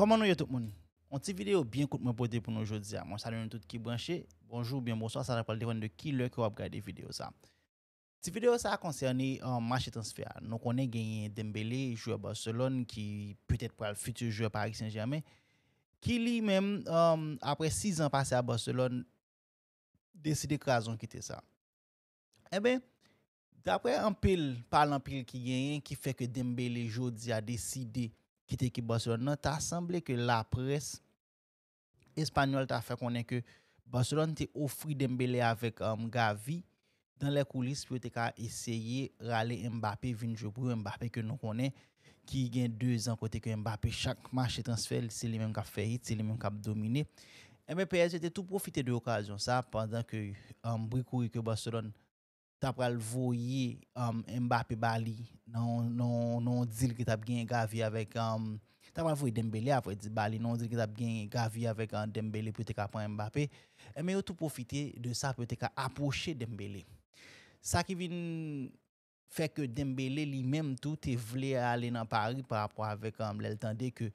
Poman nou yotop moun, an ti video bien koute mwen pote poun nou jodi ya. Mwen salen yon tout ki bwanshe, bonjou, bien mwoswa, sa repal devan de ki lè kwa wap gade video sa. Ti video sa a konsyani manche transfer, nou konen genyen Dembele, jouè Barcelone ki pwetet pou al futu jouè Paris Saint-Germain, ki li men apre 6 an pase a Barcelone, deside kwa azon kite sa. E ben, dapre an pil, pal an pil ki genyen ki feke Dembele jodi ya deside Kite ki Barcelona, ta asemble ke la pres, Espanyol ta fè konen ke Barcelona te ofri dembele avèk um, Gavi, dan le koulis pou te ka esye rale Mbappé vinjou pou Mbappé ke nou konen, ki gen 2 an kote ke Mbappé. Chak manche transfer, se li menm kap ferit, se li menm kap domine. MPS eh te tou profite de okazyon sa, pandan ke um, brikouri ke Barcelona ta pral voye um, Mbappé bali, nan di li ke tab gen gavi avèk an, um, tab avèk vwe Dembele avèk di Bali, nan di li ke tab gen gavi avèk an um, Dembele pou te ka pon Mbappé, eh, mè yo tou pou fite de sa pou te ka aposhe Dembele. Sa ki vin fèk Dembele li mèm tou te vle alè nan Paris par apwa avèk um, lèl tande ke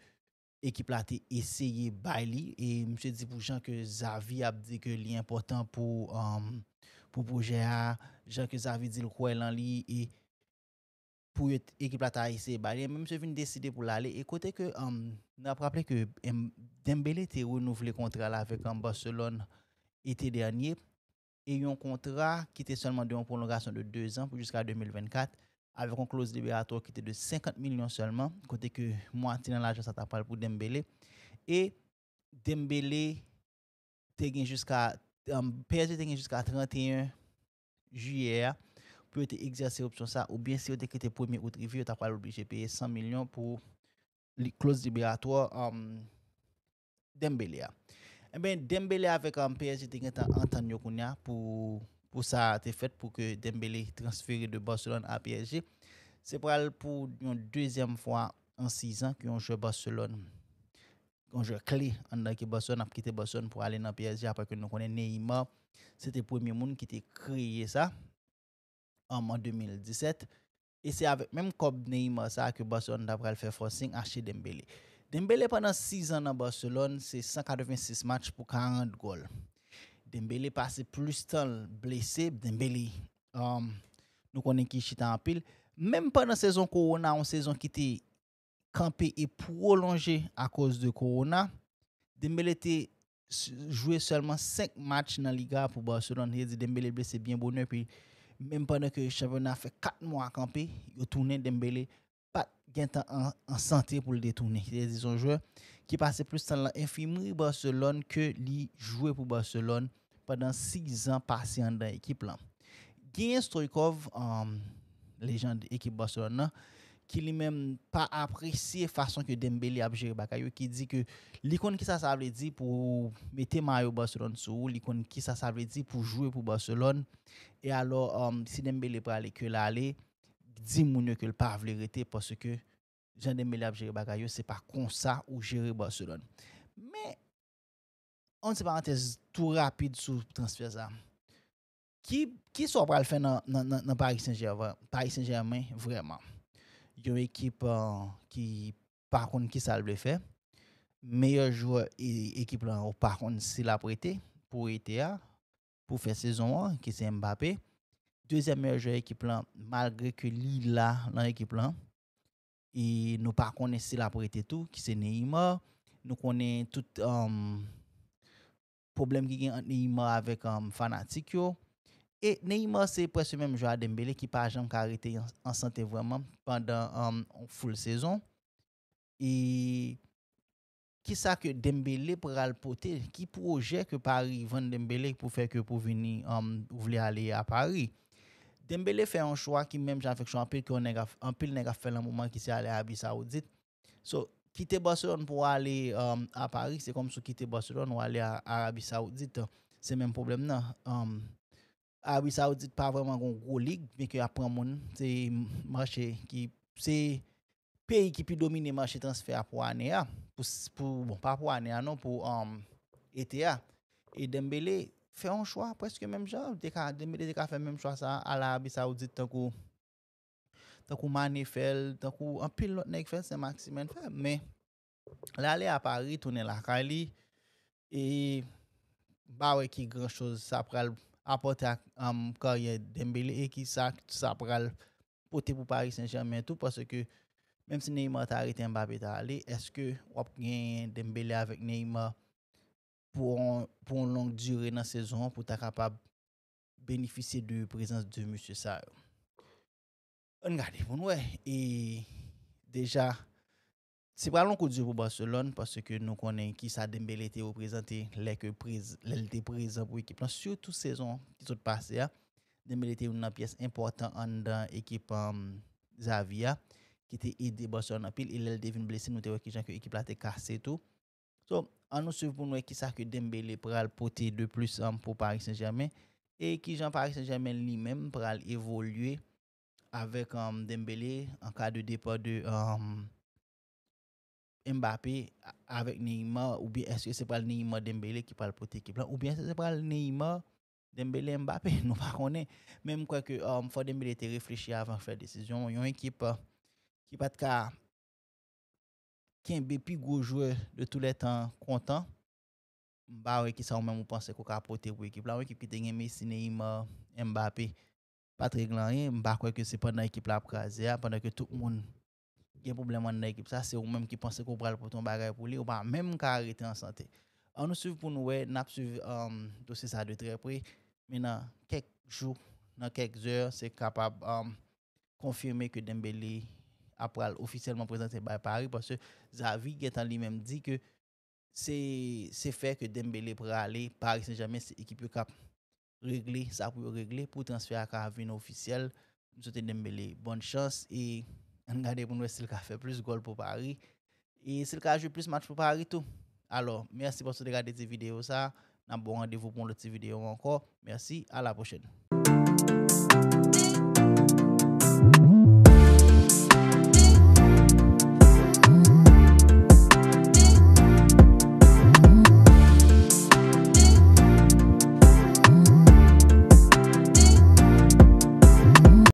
ekip la te esye Bali e mse di pou jan ke zavi ap di ke li important pou Pougéa, jan ke zavi di l kouè lan li e Mbappé, pou yon ekip la ta isi e bale, mèm se vin deside pou l'ale, ekote ke, nou ap rappele ke, Dembele te renouvle kontral avèk an Barcelon etè dernye, e yon kontral ki te sonman de yon prolongasyon de 2 an pou jiska 2024, avèk an close liberator ki te de 50 milyon sonman, ekote ke, mwantina la jousa ta pal pou Dembele, e Dembele te gen jiska, PSG te gen jiska 31 juyer, Pe ou te exerse opsyon sa ou bien si ou te kete premi outrevi ou ta pral oubi je peye 100 milyon pou li klose liberatoa Dembele ya. E ben Dembele ya vek an PSG te gen ta an tan yo koun ya pou sa te fet pou ke Dembele transferi de Barcelon euh, a PSG. Se pral pou yon dezem fwa an 6 an ki yon jwe Barcelon. Kon jwe kli an da ki Barcelon ap kite Barcelon pou alen an PSG apwa ke nou konen Neyma. Se te premi moun ki te kriye sa. en 2017. et c'est avec même comme Neymar ça que Barcelone d'après al fait forcing chez Dembélé Dembélé pendant 6 ans dans Barcelone c'est 186 matchs pour 40 goals Dembélé passé plus temps blessé. Dembele um, nous qui qui chita pile même pendant la saison corona une saison qui était campée et prolongée à cause de Corona Dembélé était joué seulement 5 matchs la liga pour Barcelone He Dembélé Dembele blessé bien bonheur puis même pendant que le championnat a fait 4 mois à camper, il a tourné Dembélé pas de en, santé pour le détourner. C'est un joueur qui passait plus dans l'infirmerie Barcelone que lui jouer pour Barcelone pendant 6 ans passés dans l'équipe là. Gain Stoikov, légende de l'équipe Barcelone, ki li men pa apresye fason ke Dembele ap jere Bakayou ki di ke likon ki sa sa vle di pou ete mayo Barcelon sou likon ki sa sa vle di pou jwe pou Barcelon e alo um, si Dembele prale ke lale di moun yo ke l pa vle rete poske jan Dembele ap jere Bakayou se pa konsa ou jere Barcelon me anse parantez tou rapide sou transferza ki so prale fe nan Paris Saint-Germain vreman Yon ekip euh, par kon ki salbe fe, meye jou e, ekip lan ou par kon si la pou ete pou ete ya pou fe sezon an ki se Mbappé. Dezem meye jou ekip lan malgre ke li la lan ekip lan, e nou par kon si la pou ete tou ki se Neymar. Nou konen tout euh, problem ki gen Neymar avek euh, fanatik yo. E Neyma se prese mèm jou a Dembele ki pa jèm karite yon sante vwèman pandan um, full sezon. E kisa ke Dembele pral pote, ki proje ke Paris vwèm Dembele pou fèk pou vini ou vlè alè a Paris. Dembele fè an choua ki mèm javèk chouan, anpil nè gaf fèl an mouman ki se alè Arabi Saoudite. So, kite Barcelona pou alè a um, Paris, se kom sou kite Barcelona ou alè Arabi Saoudite, se mèm problem um. nan. Awi ah saoudite pa vreman goun ro lig, vek yo apren moun, se peyi ki pi domine manche transfer pou ane ya, pou, bon, pa pou ane ya, pou ETA. E Dembele fe yon chwa, preske menm chwa, Dembele deka fe menm chwa sa, ala abi saoudite, tan ku mani fel, tan ku an pilot nek fel, se maksimen fel, men, lale a non, um, pari, toune la kali, e, bawe ki gren chouz, sa pral, pral, apote ak am karyen dembele e ki sa, sa pral pote pou Paris Saint-Germain tout, parce ke, memse Neyma ta ariten mba pe ta ale, eske wap gen dembele avek Neyma, pou an, pou an long dure nan sezon, pou ta kapab, benefise de prezans de Monsieur Sarr. An gade, bon we, e, deja, Se pralon kou di pou Barcelon, paske nou konen ki sa Dembele te reprezenti lèk lèl te prezè pou ekip lan. Sûr tou sezon ki sot pase ya, Dembele te ou nan pyes impotant an dan ekip euh, Zavia, ki te ide Barcelon apil, lèl devine blese nou te wèk ki jan ke ekip la te kase tou. So, an nou sèpoun wèk ki sa ki Dembele pral pote de plus pou Paris Saint-Germain, e ki jan Paris Saint-Germain li men pral evolue avèk euh, Dembele an ka de depo de... Euh, Mbappé, avèk Neyma, oubyen se se pral Neyma Dembele ki pral pote ekip lan, oubyen se se pral Neyma Dembele Mbappé, nou pa konen. Men mwen kwek yo, mwen fò Dembele te reflechi avan fèl desisyon, yon ekip, ekip atka, ken be pi gojwe de tout lè tan kontan, mba wè ki sa wè mwen mwen panse kwa ka pote wè ekip lan, mwen ekip ki te nye me si Neyma Mbappé, patre glan rè, mba kwek yo se pran ekip la prase ya, pandè ke tout moun... gen poublem an nan ekip sa, se ou menm ki panse kou pral poton bagay pou li, ou ban menm ka arete an sante. An nou siv pou nou we, nap siv um, dosye sa de tre pre, men nan kek jou, nan kek zyor, se kapab um, konfirme ke Dembele ap pral ofisyelman prezante bay Paris, parce zavi getan li menm di ke se se fe ke Dembele prale, Paris se jame se ekip yo kap regle, sa pou yo regle pou transfer a karavine ofisyel, nou sote Dembele bon chans, e An gade pou nou e Silka fe plus gol pou Paris. E Silka a jou plus match pou Paris tou. Alo, mersi pou sou de gade ti video sa. Nan bon randevou pou nou ti video anko. Mersi, ala pochede.